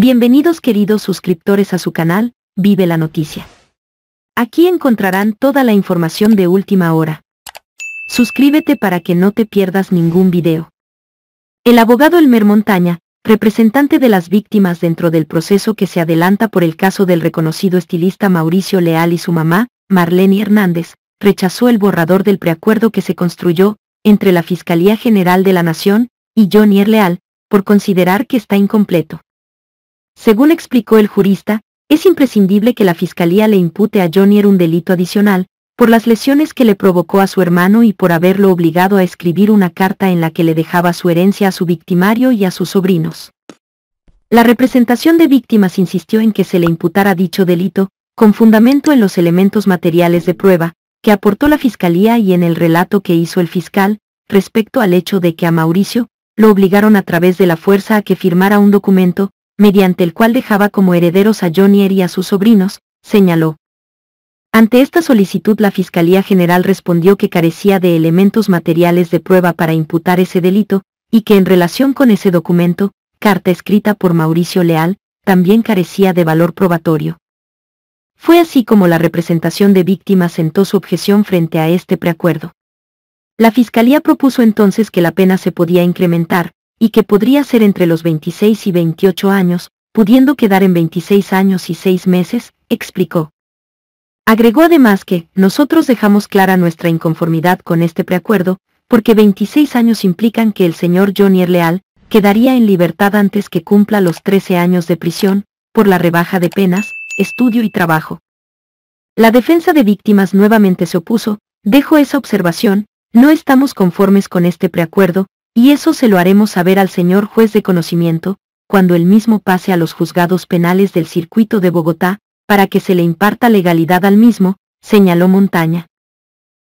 Bienvenidos queridos suscriptores a su canal, Vive la Noticia. Aquí encontrarán toda la información de última hora. Suscríbete para que no te pierdas ningún video. El abogado Elmer Montaña, representante de las víctimas dentro del proceso que se adelanta por el caso del reconocido estilista Mauricio Leal y su mamá, Marlene Hernández, rechazó el borrador del preacuerdo que se construyó entre la Fiscalía General de la Nación y Johnny Leal por considerar que está incompleto. Según explicó el jurista, es imprescindible que la Fiscalía le impute a Johnny un delito adicional, por las lesiones que le provocó a su hermano y por haberlo obligado a escribir una carta en la que le dejaba su herencia a su victimario y a sus sobrinos. La representación de víctimas insistió en que se le imputara dicho delito, con fundamento en los elementos materiales de prueba, que aportó la Fiscalía y en el relato que hizo el fiscal, respecto al hecho de que a Mauricio, lo obligaron a través de la fuerza a que firmara un documento, mediante el cual dejaba como herederos a Johnny y a sus sobrinos, señaló. Ante esta solicitud la Fiscalía General respondió que carecía de elementos materiales de prueba para imputar ese delito, y que en relación con ese documento, carta escrita por Mauricio Leal, también carecía de valor probatorio. Fue así como la representación de víctimas sentó su objeción frente a este preacuerdo. La Fiscalía propuso entonces que la pena se podía incrementar, y que podría ser entre los 26 y 28 años, pudiendo quedar en 26 años y 6 meses, explicó. Agregó además que, nosotros dejamos clara nuestra inconformidad con este preacuerdo, porque 26 años implican que el señor Johnny Leal quedaría en libertad antes que cumpla los 13 años de prisión, por la rebaja de penas, estudio y trabajo. La defensa de víctimas nuevamente se opuso, dejo esa observación, no estamos conformes con este preacuerdo, y eso se lo haremos saber al señor juez de conocimiento, cuando él mismo pase a los juzgados penales del circuito de Bogotá, para que se le imparta legalidad al mismo, señaló Montaña.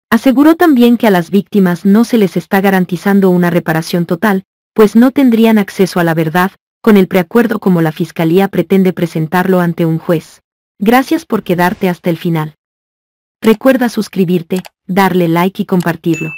Aseguró también que a las víctimas no se les está garantizando una reparación total, pues no tendrían acceso a la verdad, con el preacuerdo como la Fiscalía pretende presentarlo ante un juez. Gracias por quedarte hasta el final. Recuerda suscribirte, darle like y compartirlo.